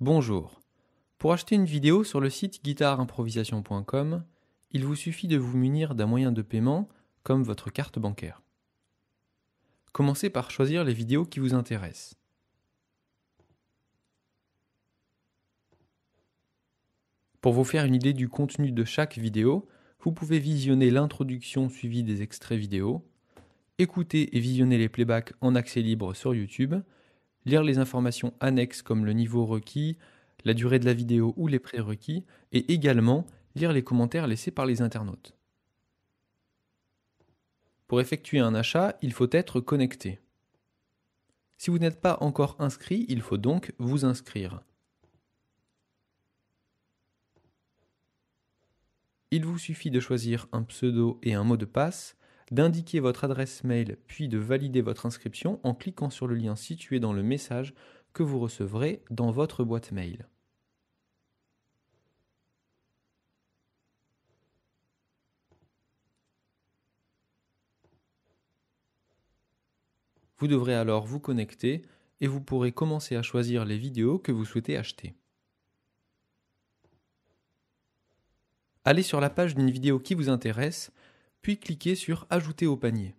Bonjour. Pour acheter une vidéo sur le site guitareimprovisation.com, il vous suffit de vous munir d'un moyen de paiement comme votre carte bancaire. Commencez par choisir les vidéos qui vous intéressent. Pour vous faire une idée du contenu de chaque vidéo, vous pouvez visionner l'introduction suivie des extraits vidéo, écouter et visionner les playbacks en accès libre sur YouTube, lire les informations annexes comme le niveau requis, la durée de la vidéo ou les prérequis, et également lire les commentaires laissés par les internautes. Pour effectuer un achat, il faut être connecté. Si vous n'êtes pas encore inscrit, il faut donc vous inscrire. Il vous suffit de choisir un pseudo et un mot de passe, d'indiquer votre adresse mail puis de valider votre inscription en cliquant sur le lien situé dans le message que vous recevrez dans votre boîte mail. Vous devrez alors vous connecter et vous pourrez commencer à choisir les vidéos que vous souhaitez acheter. Allez sur la page d'une vidéo qui vous intéresse puis cliquez sur Ajouter au panier.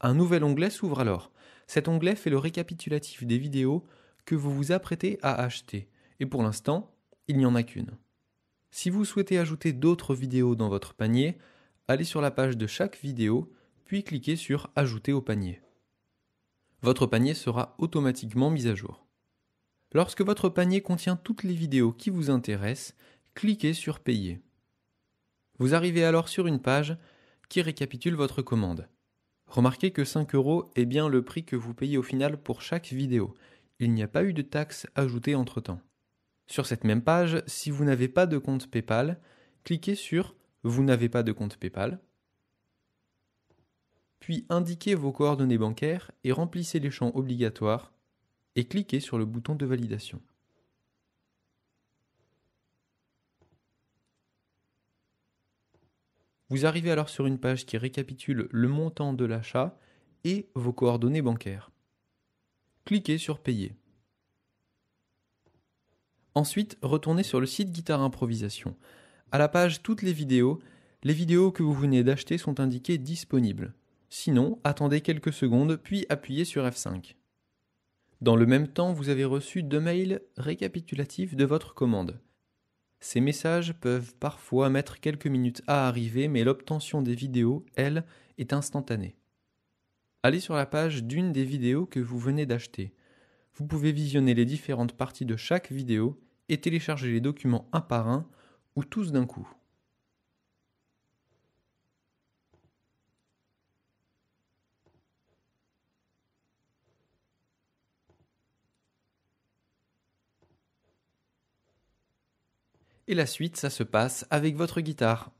Un nouvel onglet s'ouvre alors. Cet onglet fait le récapitulatif des vidéos que vous vous apprêtez à acheter, et pour l'instant, il n'y en a qu'une. Si vous souhaitez ajouter d'autres vidéos dans votre panier, allez sur la page de chaque vidéo, puis cliquez sur Ajouter au panier. Votre panier sera automatiquement mis à jour. Lorsque votre panier contient toutes les vidéos qui vous intéressent, cliquez sur Payer. Vous arrivez alors sur une page qui récapitule votre commande. Remarquez que 5 euros est bien le prix que vous payez au final pour chaque vidéo. Il n'y a pas eu de taxe ajoutée entre-temps. Sur cette même page, si vous n'avez pas de compte PayPal, cliquez sur Vous n'avez pas de compte PayPal, puis indiquez vos coordonnées bancaires et remplissez les champs obligatoires et cliquez sur le bouton de validation. Vous arrivez alors sur une page qui récapitule le montant de l'achat et vos coordonnées bancaires. Cliquez sur Payer. Ensuite, retournez sur le site Guitare Improvisation. À la page Toutes les vidéos, les vidéos que vous venez d'acheter sont indiquées disponibles. Sinon, attendez quelques secondes puis appuyez sur F5. Dans le même temps, vous avez reçu deux mails récapitulatifs de votre commande. Ces messages peuvent parfois mettre quelques minutes à arriver, mais l'obtention des vidéos, elle, est instantanée. Allez sur la page d'une des vidéos que vous venez d'acheter. Vous pouvez visionner les différentes parties de chaque vidéo et télécharger les documents un par un ou tous d'un coup. Et la suite, ça se passe avec votre guitare.